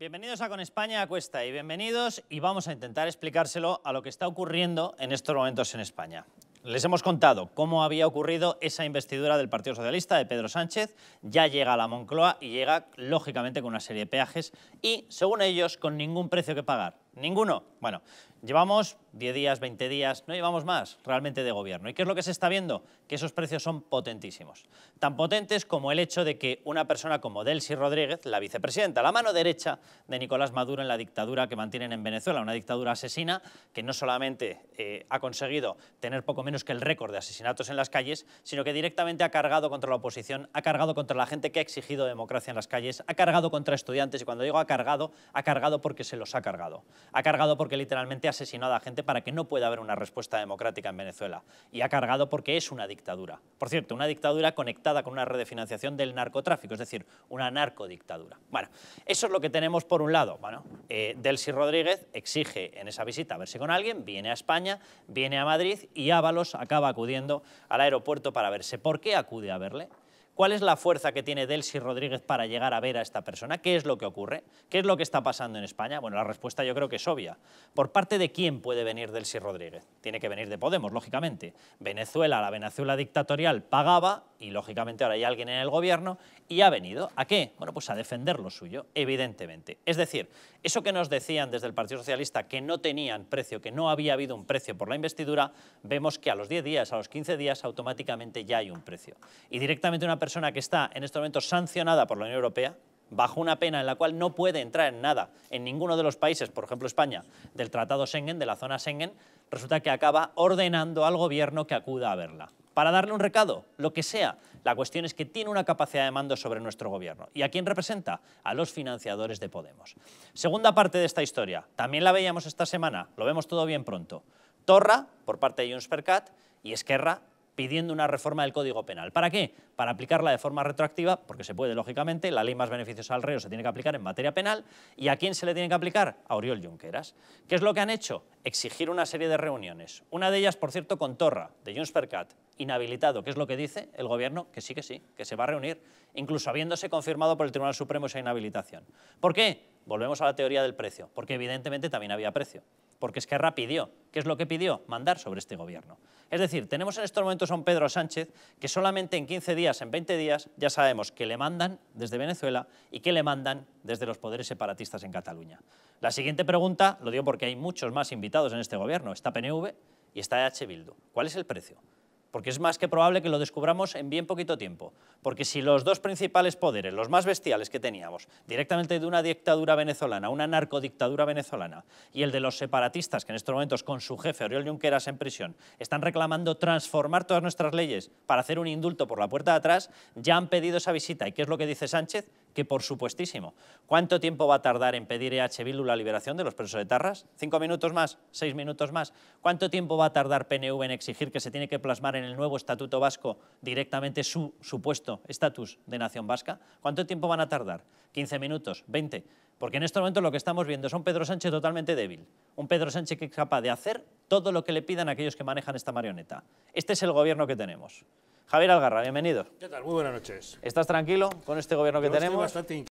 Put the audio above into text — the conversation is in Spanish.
Bienvenidos a Con España a Cuesta y bienvenidos y vamos a intentar explicárselo a lo que está ocurriendo en estos momentos en España. Les hemos contado cómo había ocurrido esa investidura del Partido Socialista de Pedro Sánchez, ya llega a la Moncloa y llega lógicamente con una serie de peajes y, según ellos, con ningún precio que pagar. Ninguno. Bueno, llevamos 10 días, 20 días, no llevamos más realmente de gobierno. ¿Y qué es lo que se está viendo? Que esos precios son potentísimos. Tan potentes como el hecho de que una persona como Delcy Rodríguez, la vicepresidenta, la mano derecha de Nicolás Maduro en la dictadura que mantienen en Venezuela, una dictadura asesina que no solamente eh, ha conseguido tener poco menos que el récord de asesinatos en las calles, sino que directamente ha cargado contra la oposición, ha cargado contra la gente que ha exigido democracia en las calles, ha cargado contra estudiantes y cuando digo ha cargado, ha cargado porque se los ha cargado ha cargado porque literalmente ha asesinado a gente para que no pueda haber una respuesta democrática en Venezuela. Y ha cargado porque es una dictadura. Por cierto, una dictadura conectada con una red de financiación del narcotráfico, es decir, una narcodictadura. Bueno, eso es lo que tenemos por un lado. Bueno, eh, Delcy Rodríguez exige en esa visita a verse con alguien, viene a España, viene a Madrid y Ábalos acaba acudiendo al aeropuerto para verse. ¿Por qué acude a verle? ¿Cuál es la fuerza que tiene Delcy Rodríguez para llegar a ver a esta persona? ¿Qué es lo que ocurre? ¿Qué es lo que está pasando en España? Bueno, la respuesta yo creo que es obvia. ¿Por parte de quién puede venir Delcy Rodríguez? Tiene que venir de Podemos, lógicamente. Venezuela, la Venezuela dictatorial, pagaba y lógicamente ahora hay alguien en el gobierno y ha venido ¿a qué? Bueno, pues a defender lo suyo, evidentemente. Es decir, eso que nos decían desde el Partido Socialista que no tenían precio, que no había habido un precio por la investidura, vemos que a los 10 días, a los 15 días automáticamente ya hay un precio. Y directamente una persona que está en este momento sancionada por la Unión Europea, bajo una pena en la cual no puede entrar en nada, en ninguno de los países, por ejemplo España, del Tratado Schengen, de la zona Schengen, resulta que acaba ordenando al gobierno que acuda a verla para darle un recado, lo que sea. La cuestión es que tiene una capacidad de mando sobre nuestro gobierno. ¿Y a quién representa? A los financiadores de Podemos. Segunda parte de esta historia. También la veíamos esta semana, lo vemos todo bien pronto. Torra, por parte de Junts per Cat, y Esquerra, pidiendo una reforma del Código Penal. ¿Para qué? Para aplicarla de forma retroactiva, porque se puede, lógicamente, la ley más beneficiosa al reo se tiene que aplicar en materia penal. ¿Y a quién se le tiene que aplicar? A Oriol Junqueras. ¿Qué es lo que han hecho? Exigir una serie de reuniones. Una de ellas, por cierto, con Torra, de Junts per Cat, inhabilitado, ¿Qué es lo que dice el gobierno, que sí, que sí, que se va a reunir, incluso habiéndose confirmado por el Tribunal Supremo esa inhabilitación. ¿Por qué? Volvemos a la teoría del precio, porque evidentemente también había precio porque Esquerra pidió. ¿Qué es lo que pidió? Mandar sobre este gobierno. Es decir, tenemos en estos momentos a un Pedro Sánchez que solamente en 15 días, en 20 días, ya sabemos que le mandan desde Venezuela y que le mandan desde los poderes separatistas en Cataluña. La siguiente pregunta, lo digo porque hay muchos más invitados en este gobierno, está PNV y está H. Bildu. ¿Cuál es el precio? porque es más que probable que lo descubramos en bien poquito tiempo. Porque si los dos principales poderes, los más bestiales que teníamos, directamente de una dictadura venezolana, una narcodictadura venezolana, y el de los separatistas, que en estos momentos con su jefe Oriol Junqueras en prisión, están reclamando transformar todas nuestras leyes para hacer un indulto por la puerta de atrás, ya han pedido esa visita. ¿Y qué es lo que dice Sánchez? que por supuestísimo. ¿Cuánto tiempo va a tardar en pedir EH Bildu la liberación de los presos de Tarras? ¿Cinco minutos más? ¿Seis minutos más? ¿Cuánto tiempo va a tardar PNV en exigir que se tiene que plasmar en el nuevo Estatuto Vasco directamente su supuesto estatus de nación vasca? ¿Cuánto tiempo van a tardar? ¿15 minutos? ¿20? Porque en este momento lo que estamos viendo es un Pedro Sánchez totalmente débil. Un Pedro Sánchez que es capaz de hacer todo lo que le pidan aquellos que manejan esta marioneta. Este es el gobierno que tenemos. Javier Algarra, bienvenido. ¿Qué tal? Muy buenas noches. ¿Estás tranquilo con este gobierno que tenemos?